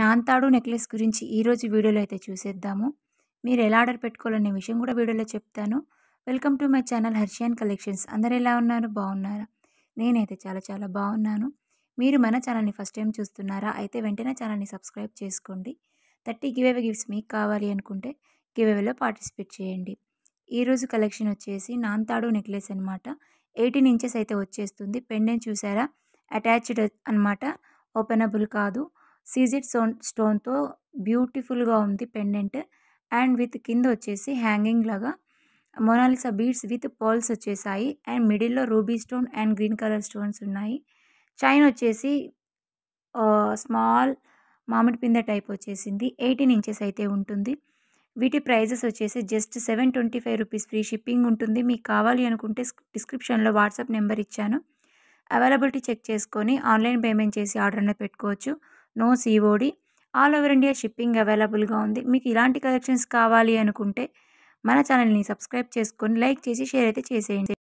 నాంతాడు necklace గురించి ఈరోజు వీడియోలో అయితే చూసేద్దాము మీరు ఎలా ఆర్డర్ పెట్టుకోవాలనే విషయం కూడా వీడియోలో చెప్తాను వెల్కమ్ టు మై ఛానల్ హర్షియన్ కలెక్షన్స్ అందరు ఎలా ఉన్నారు బాగున్నారా నేనైతే చాలా చాలా బాగున్నాను మీరు మన ఛానల్ని ఫస్ట్ టైం చూస్తున్నారా అయితే వెంటనే ఛానల్ని సబ్స్క్రైబ్ చేసుకోండి థర్టీ గివేవే గిఫ్ట్స్ మీకు కావాలి అనుకుంటే గివేవేలో పార్టిసిపేట్ చేయండి ఈరోజు కలెక్షన్ వచ్చేసి నాంతాడు నెక్లెస్ అనమాట ఎయిటీన్ ఇంచెస్ అయితే వచ్చేస్తుంది పెండెంట్ చూసారా అటాచ్డ్ అనమాట ఓపెనబుల్ కాదు సీజెడ్ స్టోన్ స్టోన్తో బ్యూటిఫుల్గా ఉంది పెండెంట్ అండ్ విత్ కింద వచ్చేసి హ్యాంగింగ్ లాగా మొనాలిసా బీడ్స్ విత్ పర్ల్స్ వచ్చేసాయి అండ్ మిడిల్లో ruby stone and green colour stones ఉన్నాయి చైన్ వచ్చేసి స్మాల్ మామిడి పింద టైప్ వచ్చేసింది ఎయిటీన్ ఇంచెస్ అయితే ఉంటుంది వీటి ప్రైజెస్ వచ్చేసి just seven twenty five rupees free shipping ఉంటుంది మీకు కావాలి అనుకుంటే డిస్క్రిప్షన్లో వాట్సాప్ నెంబర్ ఇచ్చాను అవైలబిలిటీ చెక్ చేసుకొని ఆన్లైన్ పేమెంట్ చేసి ఆర్డర్లో పెట్టుకోవచ్చు no COD all over India shipping అవైలబుల్గా ఉంది మీకు ఇలాంటి కలెక్షన్స్ కావాలి అనుకుంటే మన ఛానల్ని సబ్స్క్రైబ్ చేసుకొని లైక్ చేసి షేర్ అయితే చేసేయండి